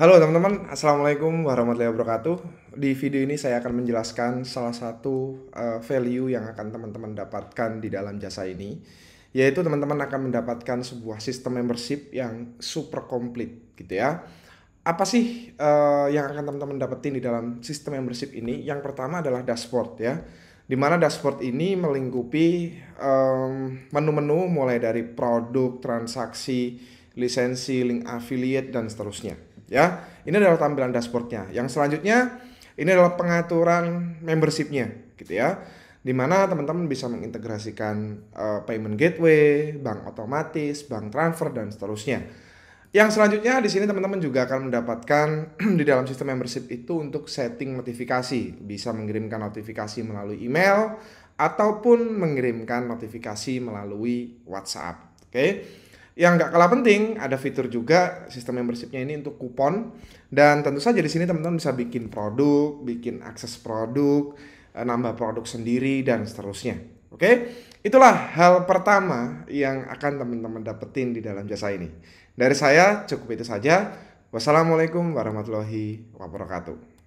Halo teman-teman, Assalamualaikum warahmatullahi wabarakatuh. Di video ini saya akan menjelaskan salah satu uh, value yang akan teman-teman dapatkan di dalam jasa ini, yaitu teman-teman akan mendapatkan sebuah sistem membership yang super komplit gitu ya. Apa sih uh, yang akan teman-teman dapetin di dalam sistem membership ini? Yang pertama adalah dashboard ya. Dimana dashboard ini melingkupi menu-menu um, mulai dari produk, transaksi, lisensi, link affiliate, dan seterusnya ya. Ini adalah tampilan dashboardnya. Yang selanjutnya ini adalah pengaturan membershipnya, gitu ya. Dimana teman-teman bisa mengintegrasikan uh, payment gateway, bank otomatis, bank transfer dan seterusnya. Yang selanjutnya di sini teman-teman juga akan mendapatkan di dalam sistem membership itu untuk setting notifikasi, bisa mengirimkan notifikasi melalui email ataupun mengirimkan notifikasi melalui WhatsApp. Oke. Okay? Yang nggak kalah penting, ada fitur juga sistem membershipnya ini untuk kupon. Dan tentu saja di sini teman-teman bisa bikin produk, bikin akses produk, eh, nambah produk sendiri, dan seterusnya. Oke, itulah hal pertama yang akan teman-teman dapetin di dalam jasa ini. Dari saya cukup itu saja. Wassalamualaikum warahmatullahi wabarakatuh.